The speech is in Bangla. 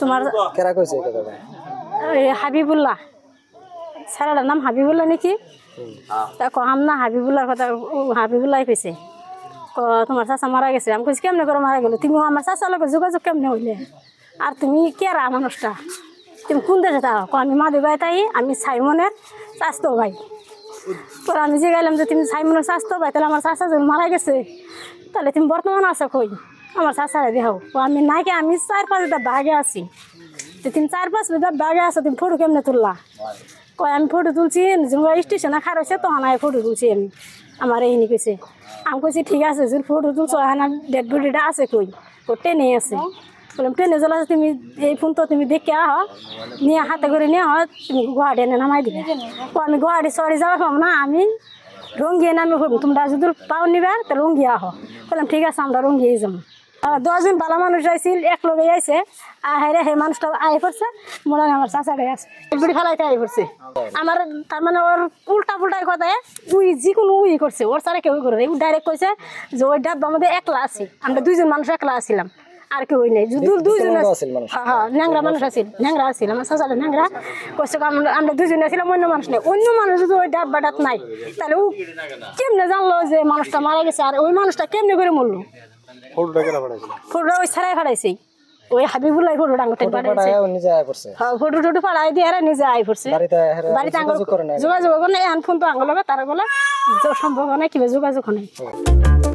তোমার কেরা কইছে কথাটা হাবিবুল্লাহ স্যারাটার নাম হাবিবুল্লাহ নাকি তা কহাম না হাবিবুল্লাহর কথা হাবিবুল্লাহ কইছে ক তোমার চাচা মারা গেছে আমি কইছি কেমনে করে মারা গেল তুমি আমার চাচার লগে যোগাযোগ কেমনে হইলে আর তুমি কেরা মানুষটা তুমি কোন দেশে থাকো আমি মা ভাই তাই আমি সাইমনের চাস্তো ভাই পরে আমি যে গেলাম যে তুমি সাইমনের চাস্তো ভাই তাহলে আমার চাচা মারা গেছে তাহলে তুমি বর্তমান আছো কই আমার শাশারে দেহ আমি নাকি আমি চার পাঁচ বিঘা বাগে আছি তো তুমি চার পাঁচ বিঘা বাগে আছো তুমি ফটো কেমনে তুললা কয় আমি ফটো তুলছি স্টেশনে খার হয়েছে তখন আমি ফটো তুলছি আমি আমার এইনি কইছে আমি কইছি ঠিক আছে যদি ফটো তুলছো হ্যাঁ ডেড বডিটা আছে কই ও টেনে আছে বললাম ট্রেনে চলে আসো তুমি এই ফোন তো তুমি দেখে আহ নিয়ে হাতে করে নিয়ে আহ তুমি গুহাটি এনে নামাই দিবে ও আমি গুহাটি সরে যাওয়া পাবো না আমি রঙ্গিয়ে নামে তোমরা যদি পাও নিবে তাহলে রঙ্গিয়ে আহ বললাম ঠিক আছে আমরা রঙ্গিয়েই যাবো দশজন বালা মানুষ আইছিল এক লগে আইছে আর হেরে মানুষটা আই করছে মনে হয় আমার চাচা গায়ে আছে বিড়ি ফেলাইতে আই করছে আমার তার মানে ওর উল্টা পুল্টাই কথা উই যে কোনো উই করছে ওর সারা কেউ করে ও ডাইরেক্ট কইছে যে ওই ডাব আমাদের একলা আছি আমরা দুইজন মানুষ একলা আছিলাম আর কেউ নেই দুইজন হ্যাঁ, হ্যাঁ, ন্যাংরা মানুষ আছিল ন্যাংরা আছিল আমার সাজালে ন্যাংরা কষ্ট আমরা দুজন আছিলাম অন্য মানুষ নেই অন্য মানুষ যদি ওই ডাব বাডাত নাই তাহলে ও কেমনে জানলো যে মানুষটা মারা গেছে আর ওই মানুষটা কেমনে করে মরলো ফটোটা কেরা পাঠাইছিল ফটোটা ওই ছাড়াই পাঠাইছি ওই হাবিবুল্লাহ ফটো ডাঙ্গটে পাঠাইছে ফটো নিজে আই পড়ছে হ্যাঁ ফটো টটো পাঠাই যোগাযোগ করে না যোগাযোগ করে এখন ফোন তো আঙ্গল হবে তার গলা সম্ভব যোগাযোগ নেই